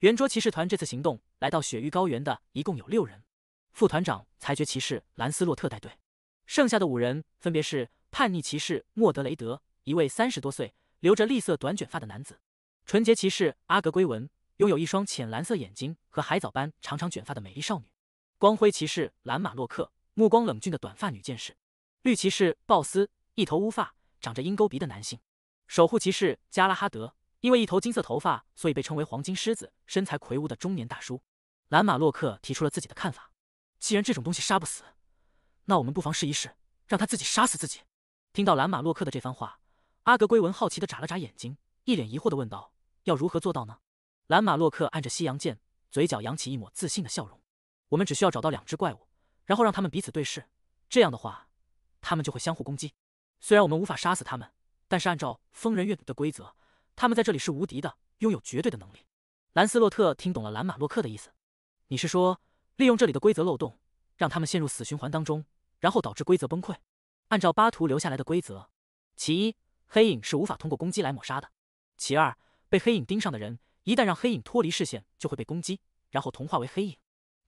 圆桌骑士团这次行动来到雪域高原的，一共有六人，副团长裁决骑士兰斯洛特带队，剩下的五人分别是叛逆骑士莫德雷德，一位三十多岁、留着栗色短卷发的男子；纯洁骑士阿格圭文，拥有一双浅蓝色眼睛和海藻般长长卷发的美丽少女；光辉骑士兰马洛克，目光冷峻的短发女剑士；绿骑士鲍斯，一头乌发、长着鹰钩鼻的男性；守护骑士加拉哈德。因为一头金色头发，所以被称为黄金狮子。身材魁梧的中年大叔蓝马洛克提出了自己的看法：既然这种东西杀不死，那我们不妨试一试，让他自己杀死自己。听到蓝马洛克的这番话，阿格圭文好奇的眨了眨眼睛，一脸疑惑的问道：“要如何做到呢？”蓝马洛克按着西洋剑，嘴角扬起一抹自信的笑容：“我们只需要找到两只怪物，然后让他们彼此对视，这样的话，他们就会相互攻击。虽然我们无法杀死他们，但是按照疯人院的规则。”他们在这里是无敌的，拥有绝对的能力。兰斯洛特听懂了兰马洛克的意思，你是说利用这里的规则漏洞，让他们陷入死循环当中，然后导致规则崩溃？按照巴图留下来的规则，其一，黑影是无法通过攻击来抹杀的；其二，被黑影盯上的人，一旦让黑影脱离视线，就会被攻击，然后同化为黑影。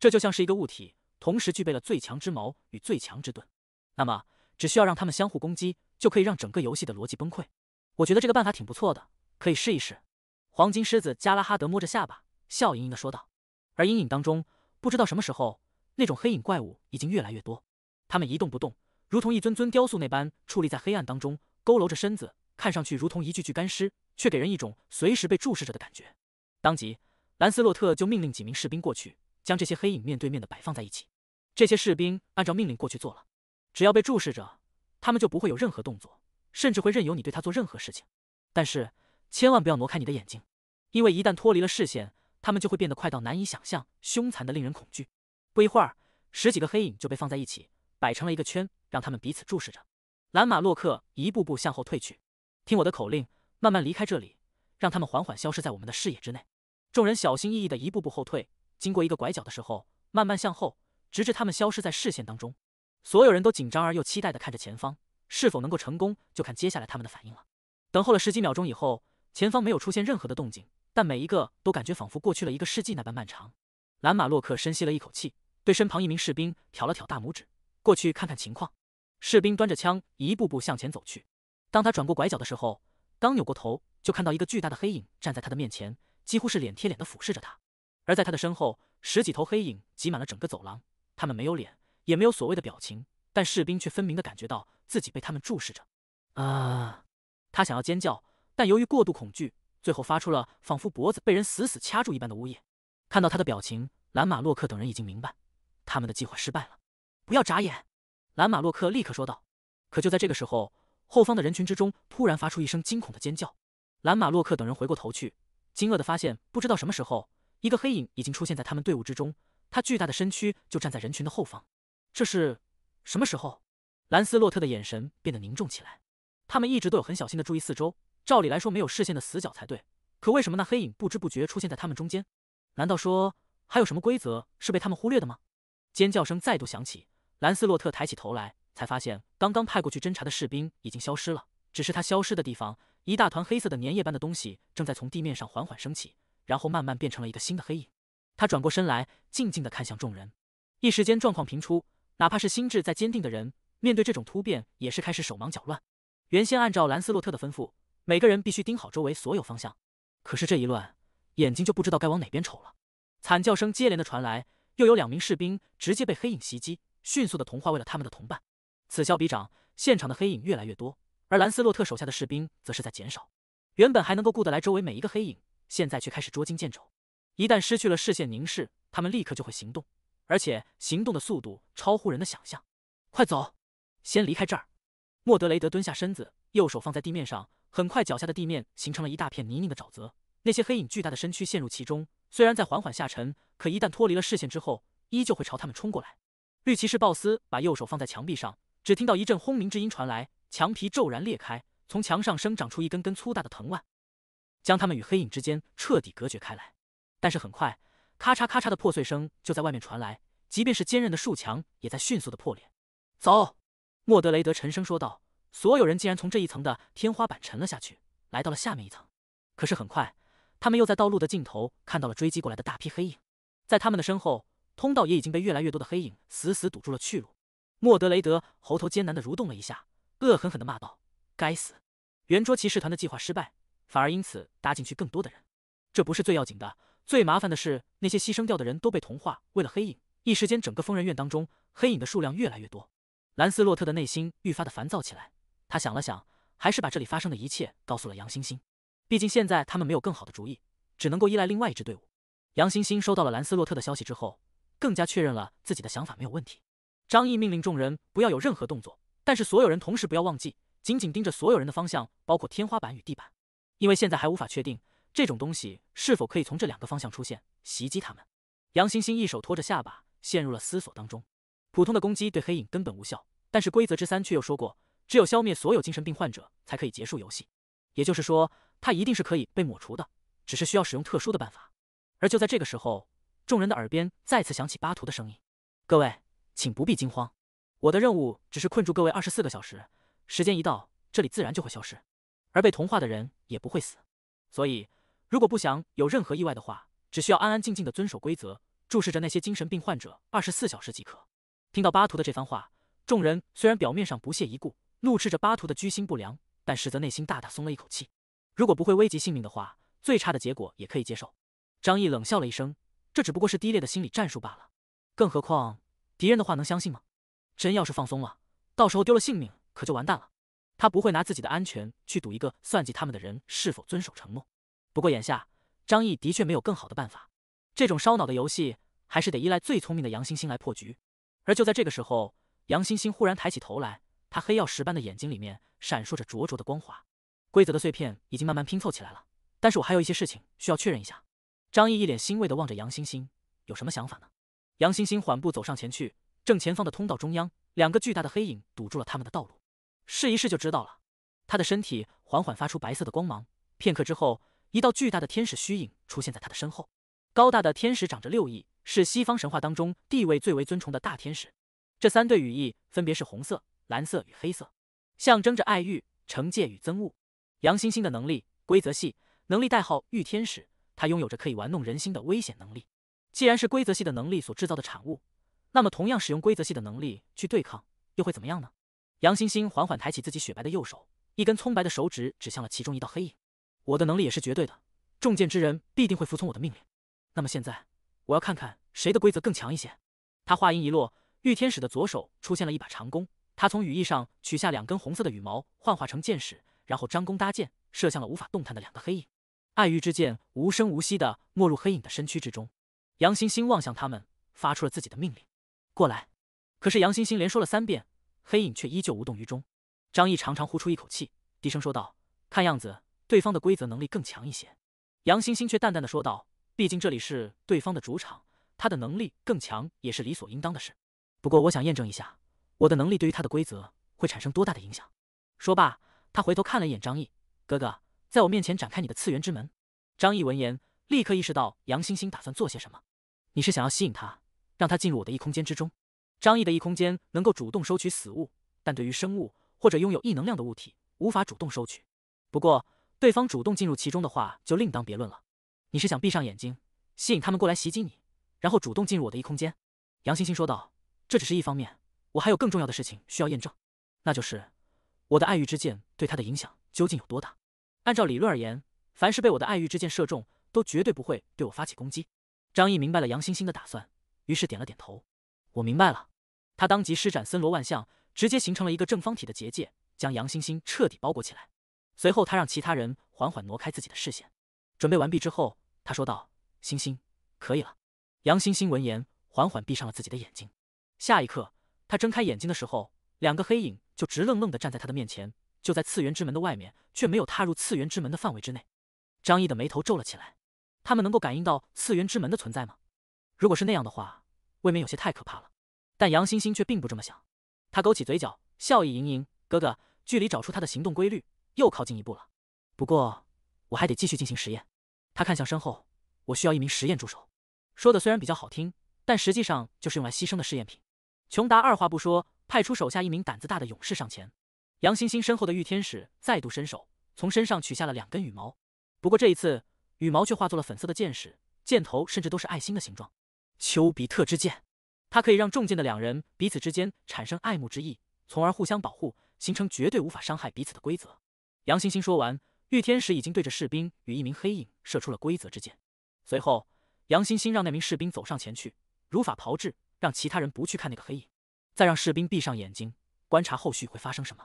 这就像是一个物体同时具备了最强之矛与最强之盾。那么，只需要让他们相互攻击，就可以让整个游戏的逻辑崩溃。我觉得这个办法挺不错的。可以试一试，黄金狮子加拉哈德摸着下巴，笑盈盈地说道。而阴影当中，不知道什么时候，那种黑影怪物已经越来越多。他们一动不动，如同一尊尊雕塑那般矗立在黑暗当中，佝偻着身子，看上去如同一具具干尸，却给人一种随时被注视着的感觉。当即，兰斯洛特就命令几名士兵过去，将这些黑影面对面的摆放在一起。这些士兵按照命令过去做了。只要被注视着，他们就不会有任何动作，甚至会任由你对他做任何事情。但是。千万不要挪开你的眼睛，因为一旦脱离了视线，他们就会变得快到难以想象，凶残的令人恐惧。不一会儿，十几个黑影就被放在一起，摆成了一个圈，让他们彼此注视着。蓝马洛克一步步向后退去，听我的口令，慢慢离开这里，让他们缓缓消失在我们的视野之内。众人小心翼翼的一步步后退，经过一个拐角的时候，慢慢向后，直至他们消失在视线当中。所有人都紧张而又期待的看着前方，是否能够成功，就看接下来他们的反应了。等候了十几秒钟以后。前方没有出现任何的动静，但每一个都感觉仿佛过去了一个世纪那般漫长。兰马洛克深吸了一口气，对身旁一名士兵挑了挑大拇指，过去看看情况。士兵端着枪一步步向前走去。当他转过拐角的时候，刚扭过头，就看到一个巨大的黑影站在他的面前，几乎是脸贴脸的俯视着他。而在他的身后，十几头黑影挤满了整个走廊。他们没有脸，也没有所谓的表情，但士兵却分明的感觉到自己被他们注视着。啊！他想要尖叫。但由于过度恐惧，最后发出了仿佛脖子被人死死掐住一般的呜咽。看到他的表情，蓝马洛克等人已经明白，他们的计划失败了。不要眨眼！蓝马洛克立刻说道。可就在这个时候，后方的人群之中突然发出一声惊恐的尖叫。蓝马洛克等人回过头去，惊愕的发现，不知道什么时候，一个黑影已经出现在他们队伍之中。他巨大的身躯就站在人群的后方。这是什么时候？兰斯洛特的眼神变得凝重起来。他们一直都有很小心的注意四周。照理来说，没有视线的死角才对。可为什么那黑影不知不觉出现在他们中间？难道说还有什么规则是被他们忽略的吗？尖叫声再度响起，兰斯洛特抬起头来，才发现刚刚派过去侦查的士兵已经消失了。只是他消失的地方，一大团黑色的粘液般的东西正在从地面上缓缓升起，然后慢慢变成了一个新的黑影。他转过身来，静静的看向众人。一时间状况频出，哪怕是心智再坚定的人，面对这种突变也是开始手忙脚乱。原先按照兰斯洛特的吩咐。每个人必须盯好周围所有方向，可是这一乱，眼睛就不知道该往哪边瞅了。惨叫声接连的传来，又有两名士兵直接被黑影袭击，迅速的同化为了他们的同伴。此消彼长，现场的黑影越来越多，而兰斯洛特手下的士兵则是在减少。原本还能够顾得来周围每一个黑影，现在却开始捉襟见肘。一旦失去了视线凝视，他们立刻就会行动，而且行动的速度超乎人的想象。快走，先离开这儿。莫德雷德蹲下身子，右手放在地面上。很快，脚下的地面形成了一大片泥泞的沼泽，那些黑影巨大的身躯陷入其中。虽然在缓缓下沉，可一旦脱离了视线之后，依旧会朝他们冲过来。绿骑士鲍斯把右手放在墙壁上，只听到一阵轰鸣之音传来，墙皮骤然裂开，从墙上生长出一根根粗大的藤蔓，将他们与黑影之间彻底隔绝开来。但是很快，咔嚓咔嚓的破碎声就在外面传来，即便是坚韧的树墙也在迅速的破裂。走，莫德雷德沉声说道。所有人竟然从这一层的天花板沉了下去，来到了下面一层。可是很快，他们又在道路的尽头看到了追击过来的大批黑影。在他们的身后，通道也已经被越来越多的黑影死死堵住了去路。莫德雷德喉头艰难的蠕动了一下，恶狠狠的骂道：“该死！圆桌骑士团的计划失败，反而因此搭进去更多的人。这不是最要紧的，最麻烦的是那些牺牲掉的人都被同化，为了黑影。一时间，整个疯人院当中黑影的数量越来越多。”兰斯洛特的内心愈发的烦躁起来。他想了想，还是把这里发生的一切告诉了杨欣欣。毕竟现在他们没有更好的主意，只能够依赖另外一支队伍。杨欣欣收到了兰斯洛特的消息之后，更加确认了自己的想法没有问题。张毅命令众人不要有任何动作，但是所有人同时不要忘记，紧紧盯着所有人的方向，包括天花板与地板，因为现在还无法确定这种东西是否可以从这两个方向出现袭击他们。杨欣欣一手托着下巴，陷入了思索当中。普通的攻击对黑影根本无效，但是规则之三却又说过。只有消灭所有精神病患者才可以结束游戏，也就是说，他一定是可以被抹除的，只是需要使用特殊的办法。而就在这个时候，众人的耳边再次响起巴图的声音：“各位，请不必惊慌，我的任务只是困住各位二十四个小时，时间一到，这里自然就会消失，而被同化的人也不会死。所以，如果不想有任何意外的话，只需要安安静静的遵守规则，注视着那些精神病患者二十四小时即可。”听到巴图的这番话，众人虽然表面上不屑一顾。怒斥着巴图的居心不良，但实则内心大大松了一口气。如果不会危及性命的话，最差的结果也可以接受。张毅冷笑了一声，这只不过是低劣的心理战术罢了。更何况，敌人的话能相信吗？真要是放松了，到时候丢了性命可就完蛋了。他不会拿自己的安全去赌一个算计他们的人是否遵守承诺。不过眼下，张毅的确没有更好的办法。这种烧脑的游戏，还是得依赖最聪明的杨欣欣来破局。而就在这个时候，杨欣欣忽然抬起头来。他黑曜石般的眼睛里面闪烁着灼灼的光华，规则的碎片已经慢慢拼凑起来了，但是我还有一些事情需要确认一下。张毅一脸欣慰的望着杨欣欣，有什么想法呢？杨欣欣缓步走上前去，正前方的通道中央，两个巨大的黑影堵住了他们的道路。试一试就知道了。他的身体缓缓发出白色的光芒，片刻之后，一道巨大的天使虚影出现在他的身后。高大的天使长着六翼，是西方神话当中地位最为尊崇的大天使。这三对羽翼分别是红色。蓝色与黑色，象征着爱欲、惩戒与憎恶。杨欣欣的能力，规则系，能力代号御天使。她拥有着可以玩弄人心的危险能力。既然是规则系的能力所制造的产物，那么同样使用规则系的能力去对抗，又会怎么样呢？杨欣欣缓缓抬起自己雪白的右手，一根葱白的手指指向了其中一道黑影。我的能力也是绝对的，中箭之人必定会服从我的命令。那么现在，我要看看谁的规则更强一些。他话音一落，御天使的左手出现了一把长弓。他从羽翼上取下两根红色的羽毛，幻化成箭矢，然后张弓搭箭，射向了无法动弹的两个黑影。爱玉之箭无声无息的没入黑影的身躯之中。杨欣欣望向他们，发出了自己的命令：“过来。”可是杨欣欣连说了三遍，黑影却依旧无动于衷。张毅长长呼出一口气，低声说道：“看样子，对方的规则能力更强一些。”杨欣欣却淡淡的说道：“毕竟这里是对方的主场，他的能力更强也是理所应当的事。不过我想验证一下。”我的能力对于他的规则会产生多大的影响？说罢，他回头看了一眼张毅，哥哥，在我面前展开你的次元之门。张毅闻言，立刻意识到杨欣欣打算做些什么。你是想要吸引他，让他进入我的异空间之中？张毅的异空间能够主动收取死物，但对于生物或者拥有异能量的物体，无法主动收取。不过，对方主动进入其中的话，就另当别论了。你是想闭上眼睛，吸引他们过来袭击你，然后主动进入我的异空间？杨欣欣说道：“这只是一方面。”我还有更重要的事情需要验证，那就是我的爱欲之剑对他的影响究竟有多大？按照理论而言，凡是被我的爱欲之箭射中，都绝对不会对我发起攻击。张毅明白了杨欣欣的打算，于是点了点头。我明白了。他当即施展森罗万象，直接形成了一个正方体的结界，将杨欣欣彻底包裹起来。随后，他让其他人缓缓挪开自己的视线。准备完毕之后，他说道：“欣欣，可以了。”杨欣欣闻言，缓缓闭上了自己的眼睛。下一刻。他睁开眼睛的时候，两个黑影就直愣愣的站在他的面前。就在次元之门的外面，却没有踏入次元之门的范围之内。张毅的眉头皱了起来，他们能够感应到次元之门的存在吗？如果是那样的话，未免有些太可怕了。但杨欣欣却并不这么想，他勾起嘴角，笑意盈盈：“哥哥，距离找出他的行动规律又靠近一步了。不过我还得继续进行实验。”他看向身后：“我需要一名实验助手。”说的虽然比较好听，但实际上就是用来牺牲的试验品。琼达二话不说，派出手下一名胆子大的勇士上前。杨欣欣身后的御天使再度伸手，从身上取下了两根羽毛。不过这一次，羽毛却化作了粉色的箭矢，箭头甚至都是爱心的形状。丘比特之箭，它可以让中箭的两人彼此之间产生爱慕之意，从而互相保护，形成绝对无法伤害彼此的规则。杨欣欣说完，御天使已经对着士兵与一名黑影射出了规则之箭。随后，杨欣欣让那名士兵走上前去，如法炮制。让其他人不去看那个黑影，再让士兵闭上眼睛，观察后续会发生什么。